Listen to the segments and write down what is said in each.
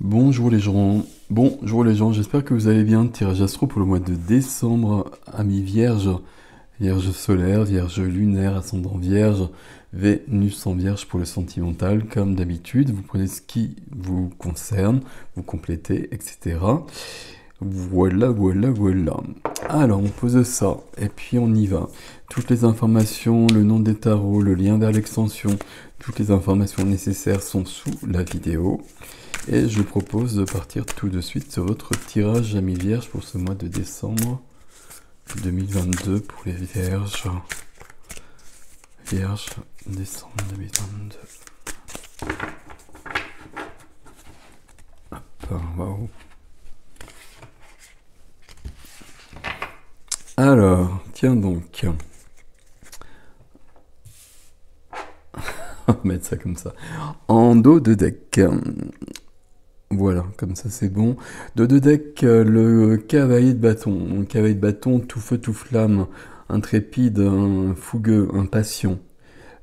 Bonjour les gens, bonjour les gens, j'espère que vous allez bien. Tirage astro pour le mois de décembre, amis vierge, vierge solaire, vierge lunaire, ascendant vierge, Vénus en vierge pour le sentimental, comme d'habitude, vous prenez ce qui vous concerne, vous complétez, etc. Voilà, voilà, voilà. Alors, on pose ça, et puis on y va. Toutes les informations, le nom des tarots, le lien vers l'extension, toutes les informations nécessaires sont sous la vidéo. Et je vous propose de partir tout de suite sur votre tirage amis vierges, pour ce mois de décembre 2022 pour les vierges. Vierge, décembre 2022. Alors, tiens donc. On va mettre ça comme ça. En dos de deck, voilà, comme ça c'est bon. De deux decks, euh, le cavalier de bâton. un cavalier de bâton, tout feu, tout flamme, intrépide, fougueux, impatient.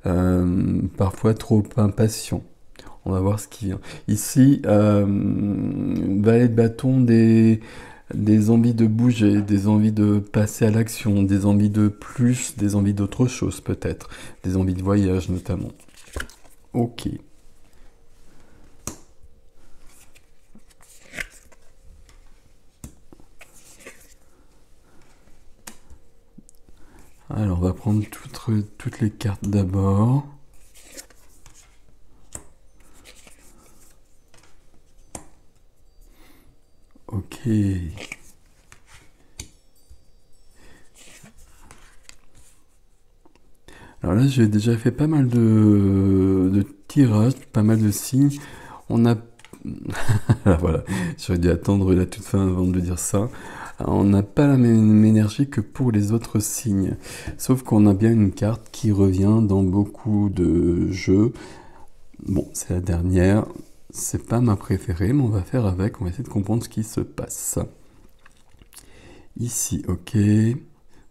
Euh, parfois trop impatient. On va voir ce qui vient. Ici, euh, valet de bâton, des, des envies de bouger, des envies de passer à l'action, des envies de plus, des envies d'autre chose peut-être, des envies de voyage notamment. Ok. toutes, euh, toutes les cartes d'abord. Ok. Alors là, j'ai déjà fait pas mal de, de tirages, pas mal de signes. On a... voilà, j'aurais dû attendre la toute fin avant de dire ça on n'a pas la même énergie que pour les autres signes. Sauf qu'on a bien une carte qui revient dans beaucoup de jeux. Bon, c'est la dernière, c'est pas ma préférée, mais on va faire avec, on va essayer de comprendre ce qui se passe. Ici, ok.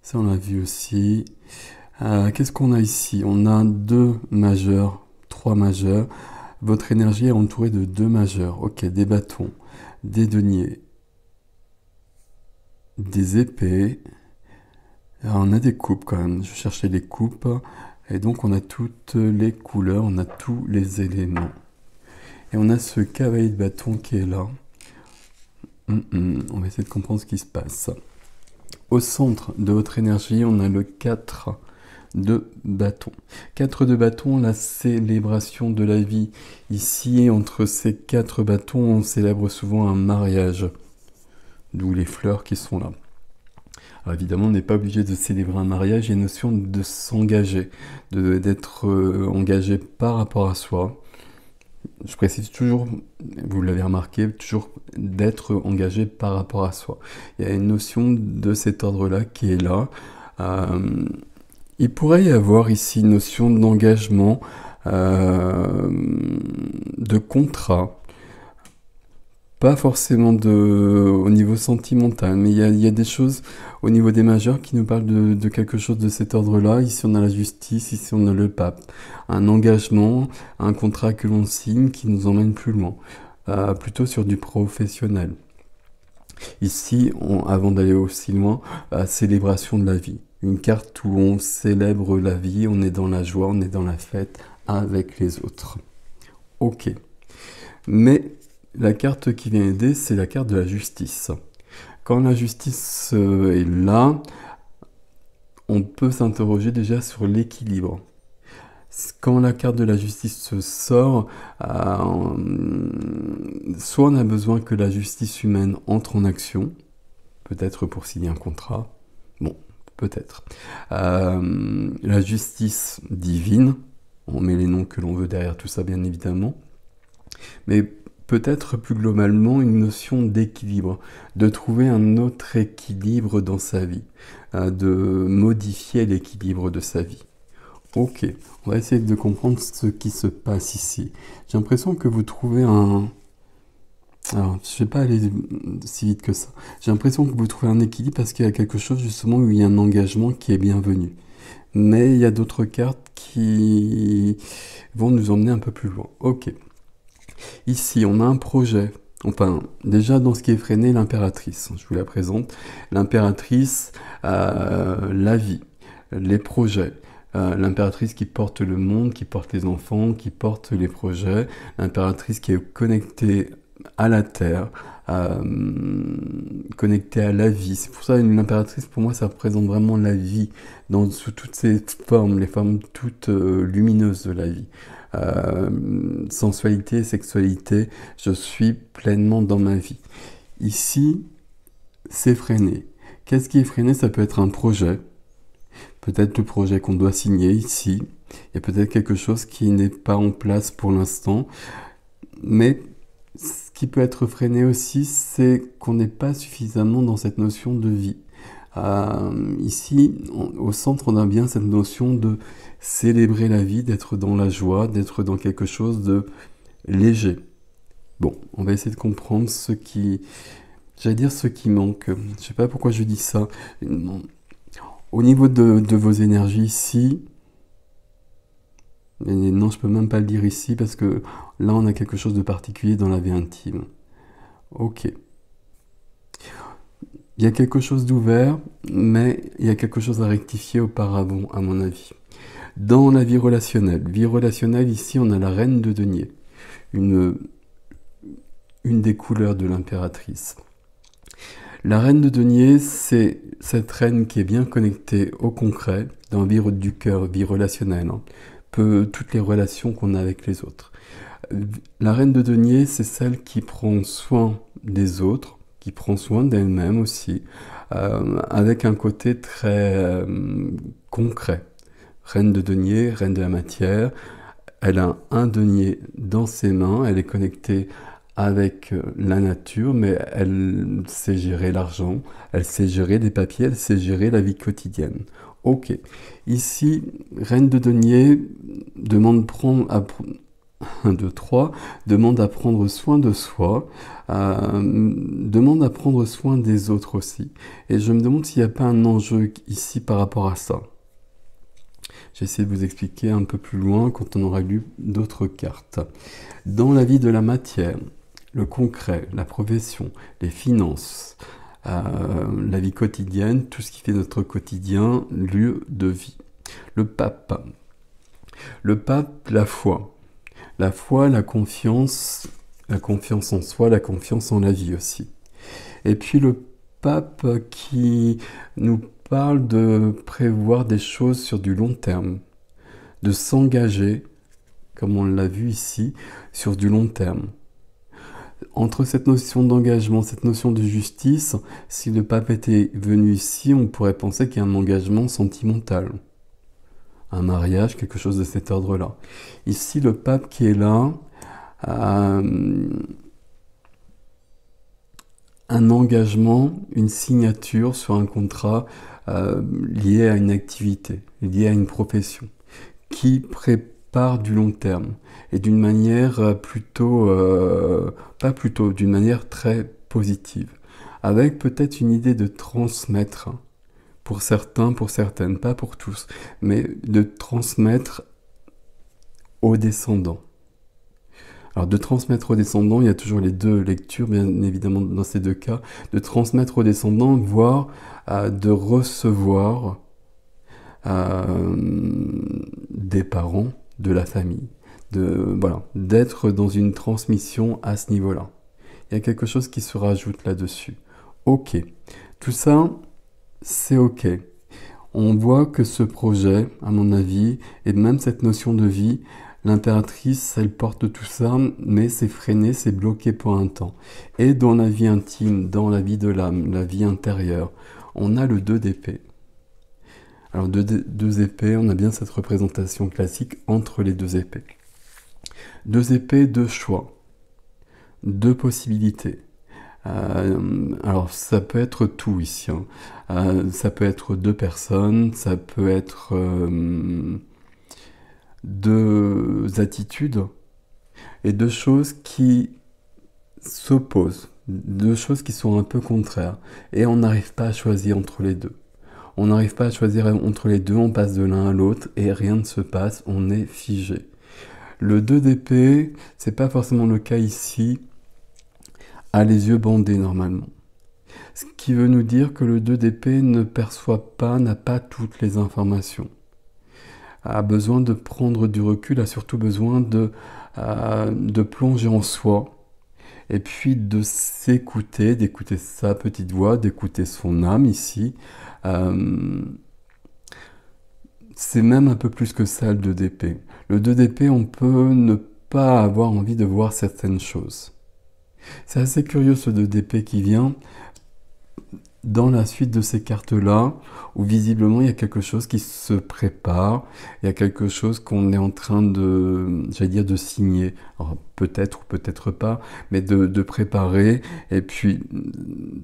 Ça, on l'a vu aussi. Euh, qu'est-ce qu'on a ici On a deux majeurs, trois majeurs. Votre énergie est entourée de deux majeurs. Ok, des bâtons, des deniers, des épées. On a des coupes quand même. Je cherchais les coupes. Et donc on a toutes les couleurs, on a tous les éléments. Et on a ce cavalier de bâton qui est là. Hum, hum. on va essayer de comprendre ce qui se passe. Au centre de votre énergie, on a le 4 de bâton. 4 de bâton, la célébration de la vie. Ici, entre ces 4 bâtons, on célèbre souvent un mariage d'où les fleurs qui sont là. évidemment, on n'est pas obligé de célébrer un mariage, il y a une notion de s'engager, d'être euh, engagé par rapport à soi. Je précise toujours, vous l'avez remarqué, toujours d'être engagé par rapport à soi. Il y a une notion de cet ordre-là qui est là. Euh, il pourrait y avoir ici une notion d'engagement, euh, de contrat, pas forcément de, au niveau sentimental, mais il y a, y a, des choses au niveau des majeurs qui nous parlent de, de quelque chose de cet ordre-là. Ici, on a la justice, ici, on a le pape. Un engagement, un contrat que l'on signe qui nous emmène plus loin, euh, plutôt sur du professionnel. Ici, on, avant d'aller aussi loin, euh, célébration de la vie. Une carte où on célèbre la vie, on est dans la joie, on est dans la fête avec les autres. Ok. Mais la carte qui vient aider, c'est la carte de la justice. Quand la justice euh, est là, on peut s'interroger déjà sur l'équilibre. Quand la carte de la justice se sort, euh, soit on a besoin que la justice humaine entre en action, peut-être pour signer un contrat, bon, peut-être. Euh, la justice divine, on met les noms que l'on veut derrière tout ça bien évidemment, mais peut-être plus globalement une notion d'équilibre, de trouver un autre équilibre dans sa vie, euh, de modifier l'équilibre de sa vie. Ok, on va essayer de comprendre ce qui se passe ici. J'ai l'impression que vous trouvez un... Alors, je ne vais pas aller si vite que ça. J'ai l'impression que vous trouvez un équilibre parce qu'il y a quelque chose justement où il y a un engagement qui est bienvenu. Mais il y a d'autres cartes qui vont nous emmener un peu plus loin. Ok. Ici, on a un projet. Enfin, déjà dans ce qui est freiné, l'impératrice, je vous la présente. L'impératrice, euh, la vie, les projets. Euh, l'impératrice qui porte le monde, qui porte les enfants, qui porte les projets. L'impératrice qui est connectée à la terre, euh, connectée à la vie. C'est pour ça une impératrice pour moi ça représente vraiment la vie dans sous toutes ses formes, les formes toutes lumineuses de la vie sensualité sensualité, sexualité, je suis pleinement dans ma vie. Ici, c'est freiné. Qu'est-ce qui est freiné Ça peut être un projet, peut-être le projet qu'on doit signer ici. et peut-être quelque chose qui n'est pas en place pour l'instant. Mais ce qui peut être freiné aussi, c'est qu'on n'est pas suffisamment dans cette notion de vie. Euh, ici, au centre, on a bien cette notion de célébrer la vie, d'être dans la joie, d'être dans quelque chose de léger. Bon, on va essayer de comprendre ce qui... J'allais dire ce qui manque. Je ne sais pas pourquoi je dis ça. Au niveau de, vos énergies, ici... non, je peux même pas le dire ici parce que là, on a quelque chose de particulier dans la vie intime. Ok. Il y a quelque chose d'ouvert, mais il y a quelque chose à rectifier auparavant, à mon avis. Dans la vie relationnelle, vie relationnelle, ici, on a la reine de denier, une, une des couleurs de l'impératrice. La reine de denier, c'est cette reine qui est bien connectée au concret, dans la vie du cœur, vie relationnelle, hein, peut toutes les relations qu'on a avec les autres. La reine de denier, c'est celle qui prend soin des autres, prend soin d'elle-même aussi, euh, avec un côté très euh, concret. Reine de denier, reine de la matière, elle a un denier dans ses mains, elle est connectée avec euh, la nature, mais elle sait gérer l'argent, elle sait gérer des papiers, elle sait gérer la vie quotidienne. Ok. Ici, reine de denier demande prendre à, 1, 2, 3, demande à prendre soin de soi, euh, demande à prendre soin des autres aussi. Et je me demande s'il n'y a pas un enjeu ici par rapport à ça. J'essaie de vous expliquer un peu plus loin quand on aura lu d'autres cartes. Dans la vie de la matière, le concret, la profession, les finances, euh, la vie quotidienne, tout ce qui fait notre quotidien, lieu de vie. Le pape. Le pape, la foi la foi, la confiance, la confiance en soi, la confiance en la vie aussi. Et puis le pape qui nous parle de prévoir des choses sur du long terme, de s'engager, comme on l'a vu ici, sur du long terme. Entre cette notion d'engagement, cette notion de justice, si le pape était venu ici, on pourrait penser qu'il y a un engagement sentimental un mariage, quelque chose de cet ordre-là. Ici, le pape qui est là, euh, un engagement, une signature sur un contrat euh, lié à une activité, lié à une profession, qui prépare du long terme et d'une manière euh, plutôt, pas plutôt, d'une manière très positive, avec peut-être une idée de transmettre hein, pour certains, pour certaines, pas pour tous, mais de transmettre aux descendants. Alors de transmettre aux descendants, il y a toujours les deux lectures, bien évidemment, dans ces deux cas, de transmettre aux descendants, voire euh, de recevoir euh, des parents de la famille, de voilà, d'être dans une transmission à ce niveau-là. Il y a quelque chose qui se rajoute là-dessus. Ok, tout ça, c'est OK. On voit que ce projet, à mon avis, et même cette notion de vie, l'impératrice, elle porte tout ça, mais c'est freiné, c'est bloqué pour un temps. Et dans la vie intime, dans la vie de l'âme, la vie intérieure, on a le 2 d'épée. Alors deux, deux épées, on a bien cette représentation classique entre les deux épées. Deux épées, deux choix, deux possibilités. Euh, alors ça peut être tout ici. Hein. Euh, ça peut être deux personnes, ça peut être euh, deux attitudes et deux choses qui s'opposent, deux choses qui sont un peu contraires. Et on n'arrive pas à choisir entre les deux. On n'arrive pas à choisir entre les deux, on passe de l'un à l'autre et rien ne se passe, on est figé. Le 2 d'épée, c'est pas forcément le cas ici, les yeux bandés normalement. Ce qui veut nous dire que le 2DP ne perçoit pas, n'a pas toutes les informations. A besoin de prendre du recul, a surtout besoin de, euh, de plonger en soi. Et puis de s'écouter, d'écouter sa petite voix, d'écouter son âme ici. Euh, c'est même un peu plus que ça le 2DP. Le 2DP, on peut ne pas avoir envie de voir certaines choses. C'est assez curieux ce 2DP qui vient dans la suite de ces cartes-là, où visiblement il y a quelque chose qui se prépare, il y a quelque chose qu'on est en train de, j'allais dire, de signer, peut-être ou peut-être pas, mais de, de, préparer, et puis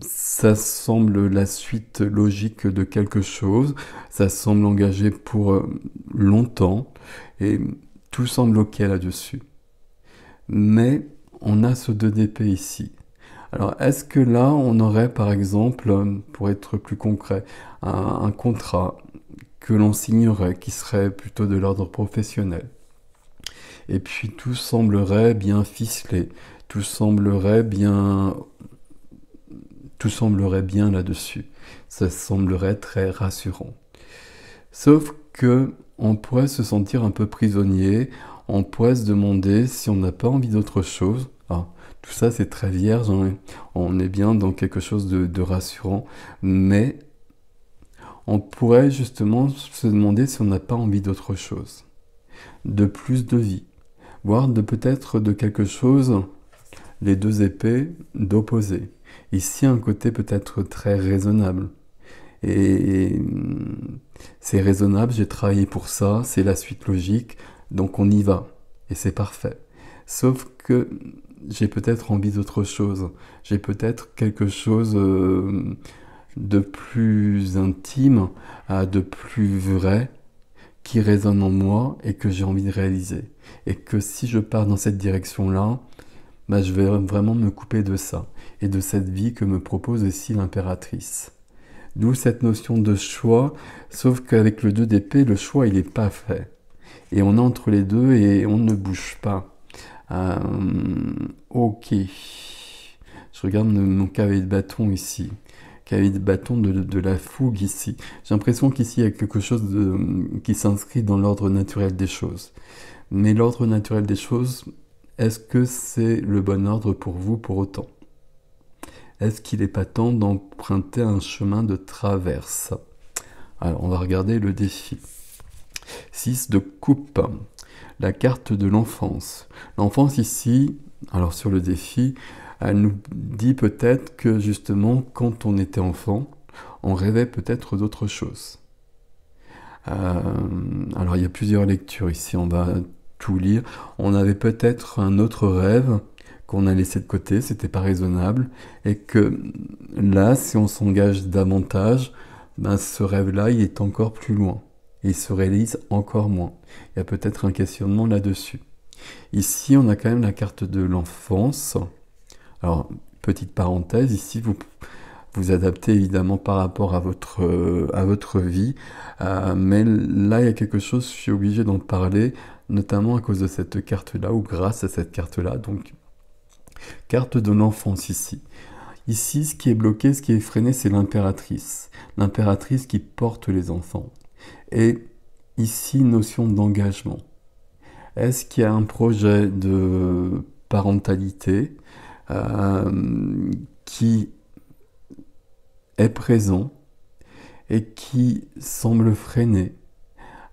ça semble la suite logique de quelque chose, ça semble engagé pour euh, longtemps, et tout semble ok là-dessus. Mais on a ce 2DP ici. Alors, est-ce que là, on aurait, par exemple, euh, pour être plus concret, un, contrat que l'on signerait, qui serait plutôt de l'ordre professionnel Et puis, tout semblerait bien ficelé, tout semblerait bien... Tout semblerait bien là-dessus. Ça semblerait très rassurant. Sauf que on pourrait se sentir un peu prisonnier on pourrait se demander si on n'a pas envie d'autre chose. Ah, tout ça, c'est très vierge. Hein, on est bien dans quelque chose de, de, rassurant. Mais on pourrait justement se demander si on n'a pas envie d'autre chose. De plus de vie. Voire de peut-être de quelque chose, les deux épées, d'opposé. Ici, un côté peut-être très raisonnable. Et hum, c'est raisonnable, j'ai travaillé pour ça, c'est la suite logique, donc on y va. Et c'est parfait. Sauf que j'ai peut-être envie d'autre chose. J'ai peut-être quelque chose euh, de plus intime, de plus vrai, qui résonne en moi et que j'ai envie de réaliser. Et que si je pars dans cette direction-là, bah, je vais vraiment me couper de ça et de cette vie que me propose aussi l'impératrice. D'où cette notion de choix, sauf qu'avec le 2 d'épée, le choix, il n'est pas fait et on est entre les deux et on ne bouge pas. Euh, ok. Je regarde mon cavalier de bâton ici. cavalier de bâton de, la fougue ici. J'ai l'impression qu'ici il y a quelque chose qui s'inscrit dans l'ordre naturel des choses. Mais l'ordre naturel des choses, est-ce que c'est le bon ordre pour vous pour autant Est-ce qu'il n'est pas temps d'emprunter un chemin de traverse Alors on va regarder le défi. 6 de coupe. La carte de l'enfance. L'enfance ici, alors sur le défi, elle nous dit peut-être que justement quand on était enfant, on rêvait peut-être d'autre chose. Euh, alors il y a plusieurs lectures ici, on va tout lire. On avait peut-être un autre rêve qu'on a laissé de côté, c'était pas raisonnable, et que là, si on s'engage davantage, ben, ce rêve-là, il est encore plus loin et se réalise encore moins. Il y a peut-être un questionnement là-dessus. Ici, on a quand même la carte de l'enfance. Alors, petite parenthèse, ici, vous vous adaptez évidemment par rapport à votre, euh, à votre vie. Euh, mais là, il y a quelque chose, je suis obligé d'en parler, notamment à cause de cette carte-là, ou grâce à cette carte-là. Donc, carte de l'enfance ici. Ici, ce qui est bloqué, ce qui est freiné, c'est l'impératrice. L'impératrice qui porte les enfants. Et ici, notion d'engagement. Est-ce qu'il y a un projet de parentalité euh, qui est présent et qui semble freiner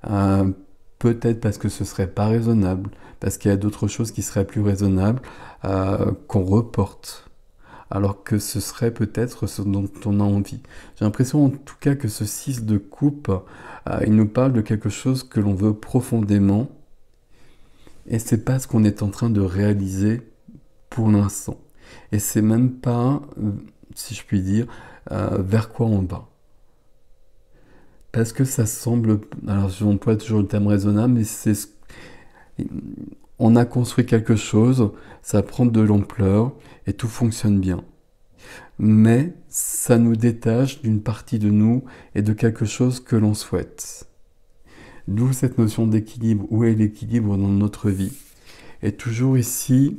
euh, Peut-être parce que ce ne serait pas raisonnable, parce qu'il y a d'autres choses qui seraient plus raisonnables euh, qu'on reporte alors que ce serait peut-être ce dont on a envie. J'ai l'impression en tout cas que ce 6 de coupe, euh, il nous parle de quelque chose que l'on veut profondément, et c'est pas ce qu'on est en train de réaliser pour l'instant. Et c'est même pas, euh, si je puis dire, euh, vers quoi on va. Parce que ça semble, alors je j'emploie toujours le terme raisonnable, mais c'est on a construit quelque chose, ça prend de l'ampleur et tout fonctionne bien. Mais ça nous détache d'une partie de nous et de quelque chose que l'on souhaite. D'où cette notion d'équilibre. Où est l'équilibre dans notre vie Et toujours ici,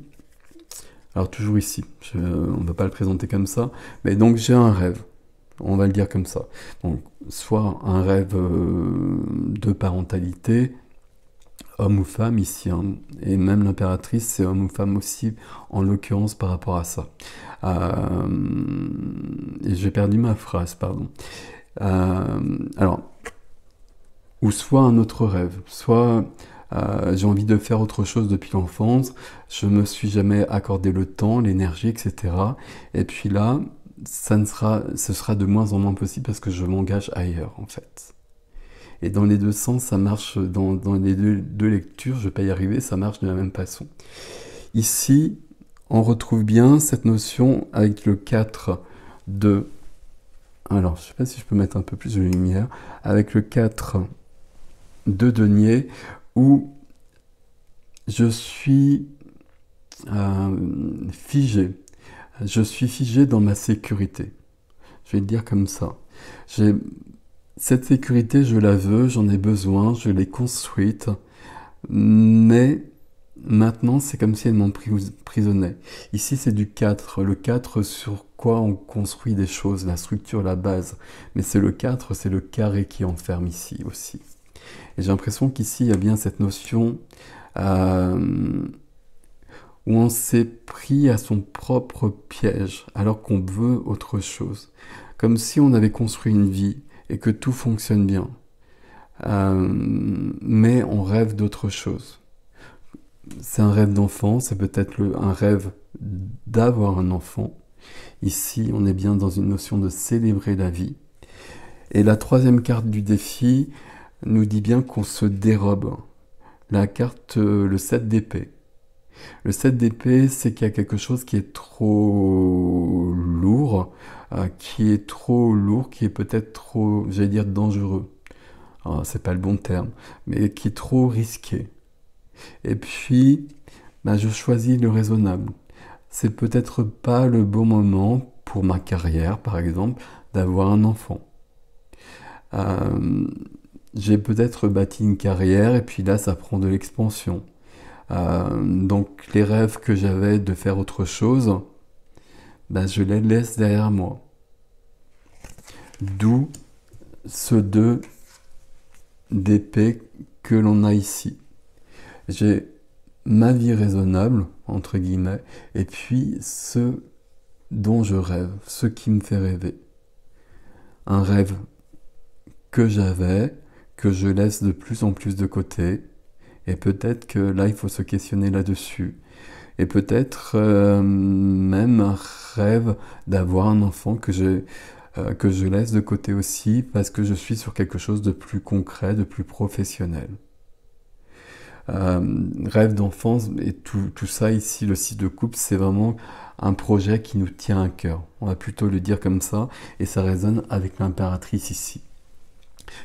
alors toujours ici, on ne va pas le présenter comme ça, mais donc j'ai un rêve. On va le dire comme ça. Donc, soit un rêve euh, de parentalité, homme ou femme ici, hein. et même l'impératrice, c'est homme ou femme aussi, en l'occurrence par rapport à ça. Euh, j'ai perdu ma phrase, pardon. Euh, alors, ou soit un autre rêve, soit euh, j'ai envie de faire autre chose depuis l'enfance, je me suis jamais accordé le temps, l'énergie, etc. Et puis là, ça ne sera, ce sera de moins en moins possible parce que je m'engage ailleurs, en fait. Et dans les deux sens, ça marche, euh, dans, les deux, lectures, je ne vais pas y arriver, ça marche de la même façon. Ici, on retrouve bien cette notion avec le 4 de... Alors, je ne sais pas si je peux mettre un peu plus de lumière. Avec le 4 de denier, où je suis euh, figé. Je suis figé dans ma sécurité. Je vais le dire comme ça. J'ai cette sécurité, je la veux, j'en ai besoin, je l'ai construite, mais maintenant c'est comme si elle prisonnait. Ici c'est du 4, le 4 sur quoi on construit des choses, la structure, la base, mais c'est le 4, c'est le carré qui enferme ici aussi. j'ai l'impression qu'ici il y a bien cette notion euh, où on s'est pris à son propre piège alors qu'on veut autre chose. Comme si on avait construit une vie, et que tout fonctionne bien. Euh, mais on rêve d'autre chose. C'est un rêve d'enfant, c'est peut-être un rêve d'avoir un enfant. Ici, on est bien dans une notion de célébrer la vie. Et la troisième carte du défi nous dit bien qu'on se dérobe. La carte, euh, le 7 d'épée. Le 7 d'épée, c'est qu'il y a quelque chose qui est trop euh, qui est trop lourd, qui est peut-être trop, j'allais dire, dangereux. Ah, c'est pas le bon terme, mais qui est trop risqué. Et puis, ben, je choisis le raisonnable. C'est peut-être pas le bon moment pour ma carrière, par exemple, d'avoir un enfant. Euh, j'ai peut-être bâti une carrière et puis là, ça prend de l'expansion. Euh, donc les rêves que j'avais de faire autre chose, bah, je les laisse derrière moi. D'où ce deux d'épée que l'on a ici. J'ai ma vie raisonnable, entre guillemets, et puis ce dont je rêve, ce qui me fait rêver. Un rêve que j'avais, que je laisse de plus en plus de côté, et peut-être que là, il faut se questionner là-dessus et peut-être euh, même un rêve d'avoir un enfant que je, euh, que je laisse de côté aussi parce que je suis sur quelque chose de plus concret, de plus professionnel. Euh, rêve d'enfance et tout, tout, ça ici, le site de couple, c'est vraiment un projet qui nous tient à cœur. On va plutôt le dire comme ça et ça résonne avec l'impératrice ici.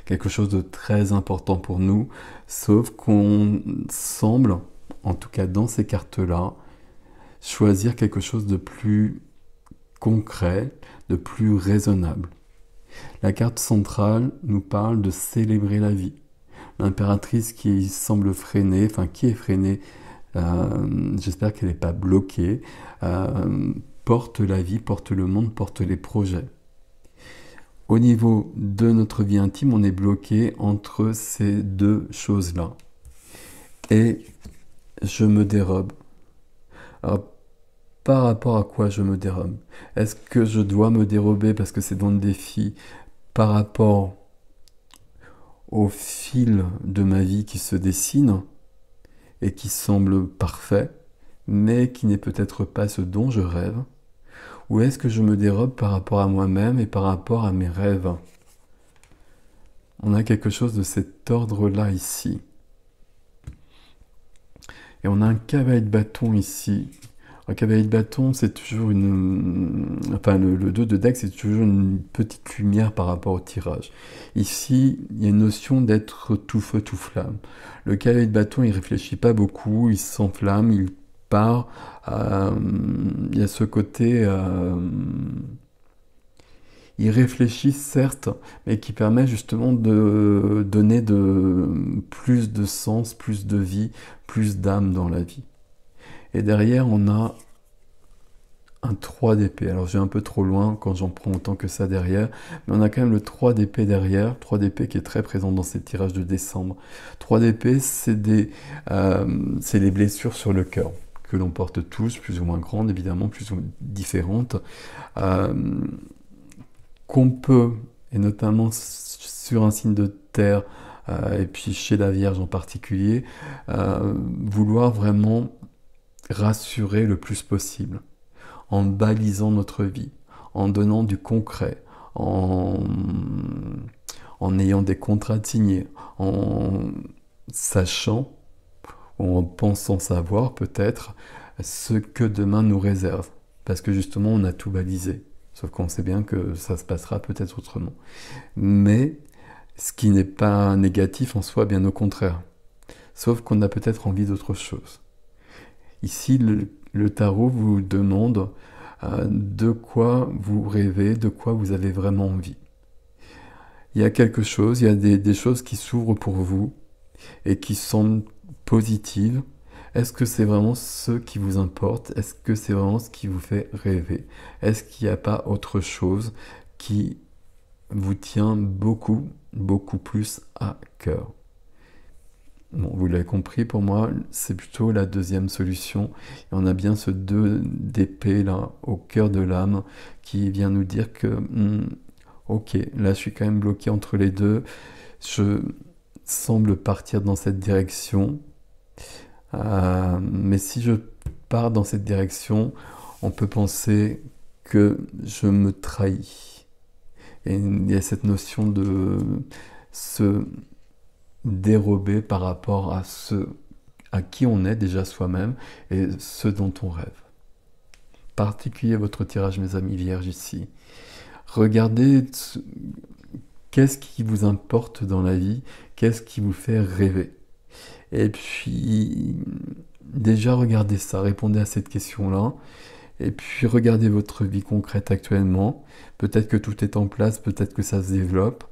Quelque chose de très important pour nous, sauf qu'on semble, en tout cas dans ces cartes-là, choisir quelque chose de plus concret, de plus raisonnable. La carte centrale nous parle de célébrer la vie. L'impératrice qui semble freiner, enfin qui est freinée, euh, j'espère qu'elle n'est pas bloquée, euh, porte la vie, porte le monde, porte les projets. Au niveau de notre vie intime, on est bloqué entre ces deux choses-là. Et je me dérobe par rapport à quoi je me dérobe. Est-ce que je dois me dérober parce que c'est dans le défi par rapport au fil de ma vie qui se dessine et qui semble parfait, mais qui n'est peut-être pas ce dont je rêve Ou est-ce que je me dérobe par rapport à moi-même et par rapport à mes rêves On a quelque chose de cet ordre-là ici. Et on a un cavalier de bâton ici un cavalier de bâton, c'est toujours une. Enfin, le, 2 de deck, c'est toujours une petite lumière par rapport au tirage. Ici, il y a une notion d'être tout feu, tout flamme. Le cavalier de bâton, il réfléchit pas beaucoup, il s'enflamme, il part. Euh, il y a ce côté. Euh, il réfléchit certes, mais qui permet justement de donner de, plus de sens, plus de vie, plus d'âme dans la vie. Et derrière, on a un 3 d'épée. Alors j'ai un peu trop loin quand j'en prends autant que ça derrière, mais on a quand même le 3 d'épée derrière, 3 d'épée qui est très présent dans ces tirages de décembre. 3 d'épée, c'est des, euh, les blessures sur le cœur que l'on porte tous, plus ou moins grandes évidemment, plus ou moins différentes, euh, qu'on peut, et notamment sur un signe de terre, euh, et puis chez la Vierge en particulier, vouloir vraiment rassurer le plus possible, en balisant notre vie, en donnant du concret, en, en ayant des contrats signés, en sachant ou en pensant savoir peut-être ce que demain nous réserve. Parce que justement, on a tout balisé. Sauf qu'on sait bien que ça se passera peut-être autrement. Mais ce qui n'est pas négatif en soi, bien au contraire. Sauf qu'on a peut-être envie d'autre chose. Ici, le, tarot vous demande euh, de quoi vous rêvez, de quoi vous avez vraiment envie. Il y a quelque chose, il y a des, choses qui s'ouvrent pour vous et qui sont positives. Est-ce que c'est vraiment ce qui vous importe Est-ce que c'est vraiment ce qui vous fait rêver Est-ce qu'il n'y a pas autre chose qui vous tient beaucoup, beaucoup plus à cœur Bon, vous l'avez compris, pour moi, c'est plutôt la deuxième solution. on a bien ce 2 d'épée là, au cœur de l'âme, qui vient nous dire que, hmm, ok, là je suis quand même bloqué entre les deux, je semble partir dans cette direction, euh, mais si je pars dans cette direction, on peut penser que je me trahis. Et il y a cette notion de ce Dérobé par rapport à ce à qui on est déjà soi-même et ce dont on rêve. Particulier votre tirage, mes amis vierges ici. Regardez qu'est-ce qui vous importe dans la vie, qu'est-ce qui vous fait rêver. Et puis, déjà regardez ça, répondez à cette question-là. Et puis regardez votre vie concrète actuellement. Peut-être que tout est en place, peut-être que ça se développe.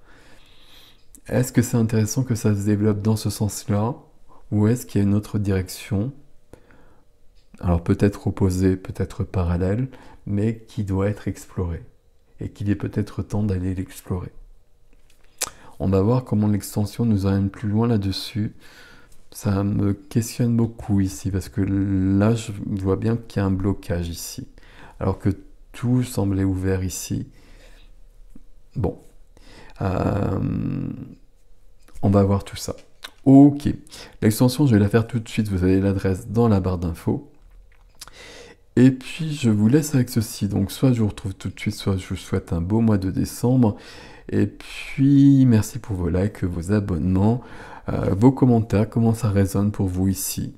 Est-ce que c'est intéressant que ça se développe dans ce sens-là Ou est-ce qu'il y a une autre direction Alors peut-être opposée, peut-être parallèle, mais qui doit être explorée. Et qu'il est peut-être temps d'aller l'explorer. On va voir comment l'extension nous amène plus loin là-dessus. Ça me questionne beaucoup ici, parce que là, je vois bien qu'il y a un blocage ici. Alors que tout semblait ouvert ici. Bon, euh, on va voir tout ça. Ok, l'extension je vais la faire tout de suite, vous avez l'adresse dans la barre d'infos. Et puis je vous laisse avec ceci, donc soit je vous retrouve tout de suite, soit je vous souhaite un beau mois de décembre. Et puis merci pour vos likes, vos abonnements, euh, vos commentaires, comment ça résonne pour vous ici.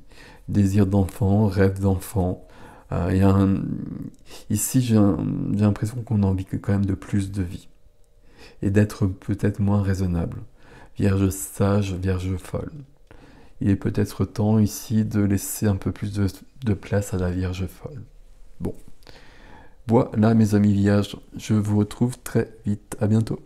Désir d'enfant, rêve d'enfant. Euh, ici j'ai l'impression qu'on a envie quand même de plus de vie et d'être peut-être moins raisonnable. Vierge sage, vierge folle. Il est peut-être temps ici de laisser un peu plus de, place à la vierge folle. Bon. Voilà mes amis vierges, je vous retrouve très vite, à bientôt.